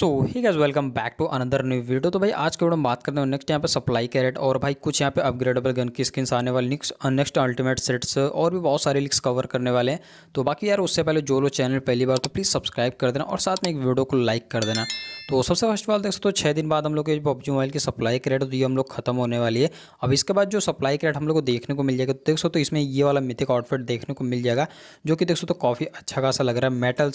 so hi guys welcome back to another new video तो भाई आज के वीडियो में बात करते हैं नेक्स्ट यहाँ पे सप्लाई कैरेट और भाई कुछ यहाँ पे अपग्रेडेबल गन की स्किन्स आने वाली नेक्स्ट नेक्स्ट अल्टीमेट सेट्स और भी बहुत सारे लिक्स कवर करने वाले हैं तो बाकी यार उससे पहले जो लोग चैनल पहली बार तो प्लीज़ सब्सक्राइब कर देना और साथ में एक वीडियो को लाइक कर देना तो सबसे फर्स्ट ऑल देख सकते हो छः दिन बाद हम लोग के पबजी मोबाइल की सप्लाई क्रेड तो ये हम लोग खत्म होने वाली है अब इसके बाद जो सप्लाई क्रेड हम लोग को देखने को मिल जाएगा तो देख सकते हो तो इसमें ये वाला मिथिक आउटफिट देखने को मिल जाएगा जो कि देख सकते हो तो काफ़ी अच्छा खासा लग रहा है मेटल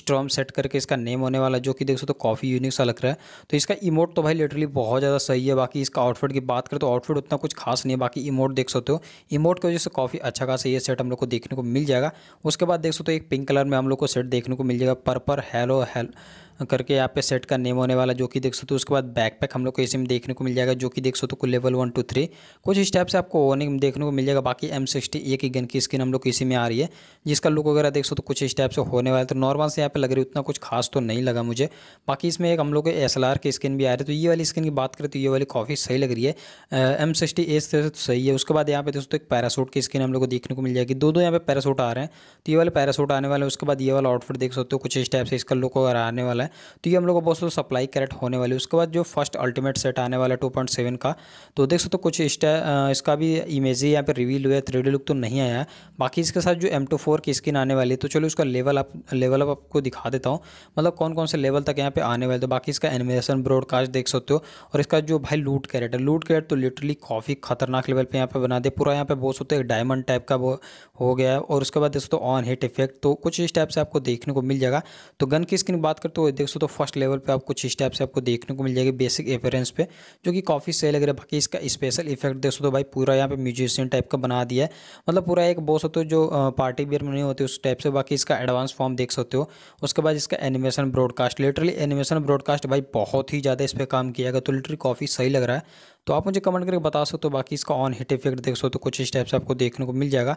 स्ट्रॉम सेट करके इसका नेम होने वाला जो कि देख सकते हो काफ़ी यूनिक सा लग रहा है तो इसका इमोट तो भाई लिटरली बहुत ज़्यादा सही है बाकी इसका आउटफिट की बात करें तो आउटफिट उतना कुछ खास नहीं है बाकी इमोट देख सकते हो इमोट की वजह से काफ़ी अच्छा खासा ये सेट हम लोग को देखने को मिल जाएगा उसके बाद देख सकते हो एक पिंक कलर में हम लोग को सेट देखने को मिल जाएगा पर्पल हेलो हेलो करके यहाँ पे सेट का नेम होने वाला जो कि देख सकते हो उसके बाद बैकपैक हम लोग को इसी में देखने को मिल जाएगा जो कि देख सकते हो लेवल वन टू थ्री कुछ टाइप से आपको होने देखने को मिल जाएगा बाकी एम सिक्सटी ए की गन की स्किन हम लोग को इसी में आ रही है जिसका लुक वगैरह देख सकते हो कुछ टाइप से होने वाला तो नॉर्मल से यहाँ पे लग रही है उतना कुछ खास तो नहीं लगा मुझे बाकी इसमें एक हम लोग एस एल आर की स्किन भी आ रही है तो ये वाली स्किन की बात करें तो ये वाली काफ़ी सही लग रही है एम सिक्सटी ए से तो सही है उसके बाद यहाँ पे दोस्तों एक पैरासूट की स्किन हम लोग को देखने को मिल जाएगी दो दो यहाँ पे पैरासूट आ रहे हैं तो ये वाले पैरासूट आने वाले उसके बाद ये वाला आउटफिट देख सकते हो कुछ स्टेप से इसका लुक वगैरह आने वाला है है तो ये हम लोग का दोस्तों सप्लाई कैरेट होने वाली है उसके बाद जो फर्स्ट अल्टीमेट सेट आने वाला है टू पॉइंट सेवन का तो देख सकते हो तो कुछ इस्टा इसका भी इमेज यहाँ पर रिवील हुआ है थ्री लुक तो नहीं आया बाकी इसके साथ जो एम टू फोर की स्किन आने वाली है तो चलो उसका लेवल आप लेवल अप आपको दिखा देता हूँ मतलब कौन कौन से लेवल तक यहाँ पे आने वाले तो बाकी इसका एनिमेशन ब्रॉडकास्ट देख सकते हो और इसका जो भाई लूट कैरेट है लूट कैरेट तो लिटरली काफ़ी खतरनाक लेवल पर यहाँ पर बना दे पूरा यहाँ पर बहुत सोते डायमंड टाइप का वो हो गया है और उसके बाद देख सकते हो ऑन हिट इफेक्ट तो कुछ इस टाइप से आपको देखने को मिल जाएगा तो गन की स्किन बात करते हो देख सकते हो तो फर्स्ट लेवल पे आपको कुछ स्टेप से आपको देखने को मिल जाएगी बेसिक अपेयरेंस पे जो कि काफ़ी सही लग रहा है बाकी इसका स्पेशल इफेक्ट देख सकते हो तो भाई पूरा यहाँ पे म्यूजिशियन टाइप का बना दिया है मतलब पूरा एक बोल सकते हो जो पार्टी बियर में नहीं होती उस टाइप से बाकी इसका एडवांस फॉर्म देख सकते हो उसके बाद इसका animation broadcast literally animation broadcast भाई बहुत ही ज़्यादा इस पर काम किया गया तो लिटरली काफ़ी सही लग रहा है तो आप मुझे कमेंट करके बता सकते हो बाकी इसका ऑन हिट इफेक्ट देख सकते हो तो कुछ स्टेप्स आपको देखने को मिल जाएगा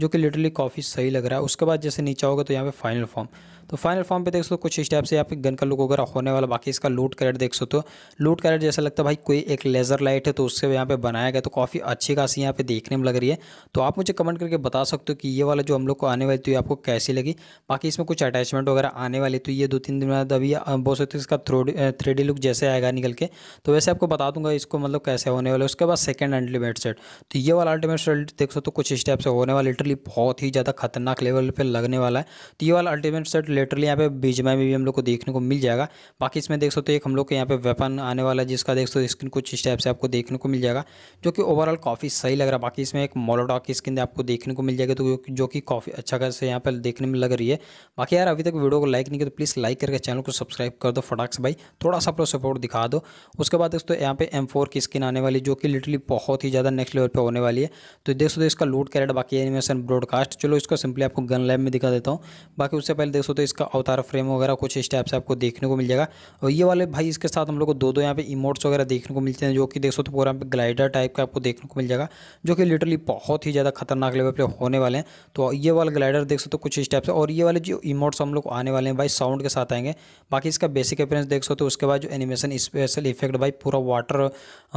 जो कि लिटरली काफ़ी सही लग रहा है उसके बाद जैसे नीचे होगा तो यहाँ पे फाइनल फॉर्म तो फाइनल फॉर्म पे देख सो कुछ स्टेप से यहाँ पे गन का लुक वगैरह होने वाला बाकी इसका लूट कैरेट देख सो तो लूट कैरेट जैसा लगता है भाई कोई एक लेज़र लाइट है तो उससे यहाँ पे बनाया गया तो काफ़ी अच्छी खासी यहाँ पे देखने में लग रही है तो आप मुझे कमेंट करके बता सकते हो कि ये वाला जो हम लोग को आने वाली थी आपको कैसी लगी बाकी इसमें कुछ अटैचमेंट वगैरह आने वाली तो ये दो तीन दिन बाद अभी बोल सकते हो इसका थ्री डी लुक जैसे आएगा निकल के तो वैसे आपको बता दूंगा इसको मतलब कैसे होने वाला उसके बाद सेकेंड अल्टीमेट सेट तो ये वाला अल्टीमेट सेट देख सो तो कुछ स्टेप से होने वाला लिटरली बहुत ही ज़्यादा खतरनाक लेवल पे लगने वाला है तो ये वाला अल्टीमेट सेट लिटरली यहाँ पे बीच में भी हम लोग को देखने को मिल जाएगा बाकी इसमें देख सकते हो एक हम लोग के यहाँ पे वेपन आने वाला है जिसका देख सकते हो स्किन कुछ स्टेप से आपको देखने को मिल जाएगा जो कि ओवरऑल काफ़ी सही लग रहा है बाकी इसमें एक मोलोडॉक की स्किन आपको देखने को मिल जाएगी तो जो कि काफ़ी अच्छा खास यहाँ पर देखने में लग रही है बाकी यार अभी तक वीडियो को लाइक नहीं किया तो प्लीज़ लाइक करके चैनल को सब्सक्राइब कर दो फटाक से भाई थोड़ा सा अपना सपोर्ट दिखा दो उसके बाद दोस्तों यहाँ पे एम की स्किन आने वाली जो कि लिटरली बहुत ही ज़्यादा नेक्स्ट लेवल पर होने वाली है तो देख सकते हो इसका लूट कैरेट बाकी एनिमेशन एक्शन ब्रॉडकास्ट चलो इसका सिंपली आपको गन लैब में दिखा देता हूँ बाकी उससे पहले देखो तो इसका अवतार फ्रेम वगैरह कुछ इस टाइप से आपको देखने को मिल जाएगा और ये वाले भाई इसके साथ हम लोग को दो दो यहाँ पे इमोट्स वगैरह देखने को मिलते हैं जो कि देखो तो पूरा यहाँ पे ग्लाइडर टाइप का आपको देखने को मिल जाएगा जो कि लिटरली बहुत ही ज़्यादा खतरनाक लेवल पर होने वाले हैं तो ये वाले ग्लाइडर देख सो तो कुछ इस टाइप से और ये वाले जो इमोट्स हम लोग आने वाले हैं भाई साउंड के साथ आएंगे बाकी इसका बेसिक अपेरेंस देख सो तो उसके बाद जो एनिमेशन स्पेशल इफेक्ट भाई पूरा वाटर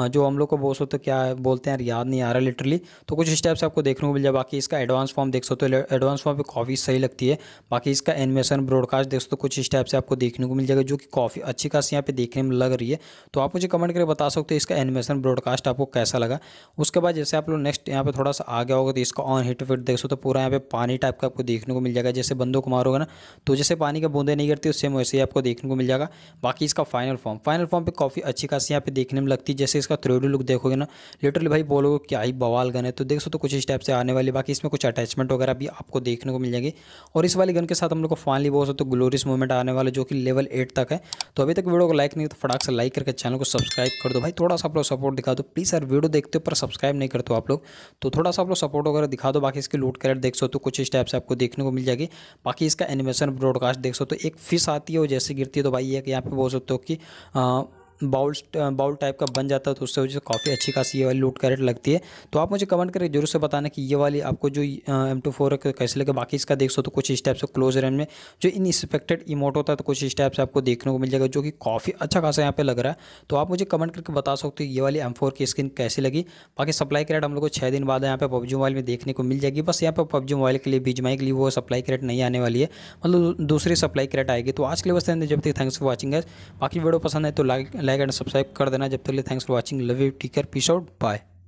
जो हम लोग को बोल सो तो क्या बोलते हैं यार याद नहीं आ रहा लिटरली तो कुछ इस टाइप से आपको देखने को मिल जाए बाकी इसका इसका एडवांस फॉर्म देख सकते हो एडवांस तो फॉर्म पे काफ़ी सही लगती है बाकी इसका एनिमेशन ब्रॉडकास्ट देख सकते हो कुछ इस टाइप से आपको देखने को मिल जाएगा जो कि काफ़ी अच्छी खासी यहाँ पे देखने में लग रही है तो आप मुझे कमेंट करके बता सकते हो इसका एनिमेशन ब्रॉडकास्ट आपको कैसा लगा उसके बाद जैसे आप लोग नेक्स्ट यहाँ पे थोड़ा सा आ गया होगा तो इसका ऑन हिट फिट देख सकते हो तो पूरा यहाँ पे पानी टाइप का आपको देखने को मिल जाएगा जैसे कुमार मारोगे ना तो जैसे पानी का बूंदे नहीं करती सेम वैसे ही आपको देखने को मिल जाएगा बाकी इसका फाइनल फॉर्म फाइनल फॉर्म पर काफ़ी अच्छी खासी यहाँ पे देखने में लगती है जैसे इसका थ्रेडी लुक देखोगे ना लिटरली भाई बोलोगे क्या ही बवाल गन है तो देख सो तो कुछ इस टाइप से आने वाली बाकी इसमें इसमें कुछ अटैचमेंट वगैरह भी आपको देखने को मिल जाएंगे और इस वाली गन के साथ हम लोग को फाइनली बहुत तो ग्लोरियस मूवमेंट आने वाला जो कि लेवल एट तक है तो अभी तक वीडियो को लाइक नहीं तो फटाक से लाइक करके चैनल को सब्सक्राइब कर दो भाई थोड़ा सा आप लोग सपोर्ट दिखा दो प्लीज़ सर वीडियो देखते हो पर सब्सक्राइब नहीं करते आप लोग तो थोड़ा सा आप लोग सपोर्ट वगैरह दिखा दो बाकी इसकी लूट कैरेट देख सो तो कुछ इस टाइप से आपको देखने को मिल जाएगी बाकी इसका एनिमेशन ब्रॉडकास्ट देख सो तो एक फिस आती है और जैसे गिरती है तो भाई एक यहाँ पे बोल सकते हो कि बाउल बाउल टाइप का बन जाता है तो उससे मुझे काफ़ी अच्छी खासी ये वाली लूट कैरेट लगती है तो आप मुझे कमेंट करके जरूर से बताना कि ये वाली आपको जो एम टू फोर कैसे लगे बाकी इसका देख सो तो कुछ इस टाइप से क्लोज रेंज में जो एक्सपेक्टेड इमोट होता है तो कुछ इस टाइप से आपको देखने को मिल जाएगा जो कि काफ़ी अच्छा खासा यहाँ पर लग रहा है तो आप मुझे कमेंट करके बता सकते हो ये वाली एम की स्क्रीन कैसी लगी बाकी सप्लाई करेट हम लोग को छः दिन बाद यहाँ पर पबजी मोबाइल में देखने को मिल जाएगी बस यहाँ पर पबजी मोबाइल के लिए बीजमाई के लिए वो सप्लाई करेट नहीं आने वाली है मतलब दूसरी सप्लाई करेट आएगी तो आज के लिए बस जब तक थैंक्स फॉर वॉचिंग है बाकी वीडियो पसंद है तो लाइक लाइक एंड सब्सक्राइब कर देना जब तक लिए thanks for watching love you टीकर पीस आउट बाय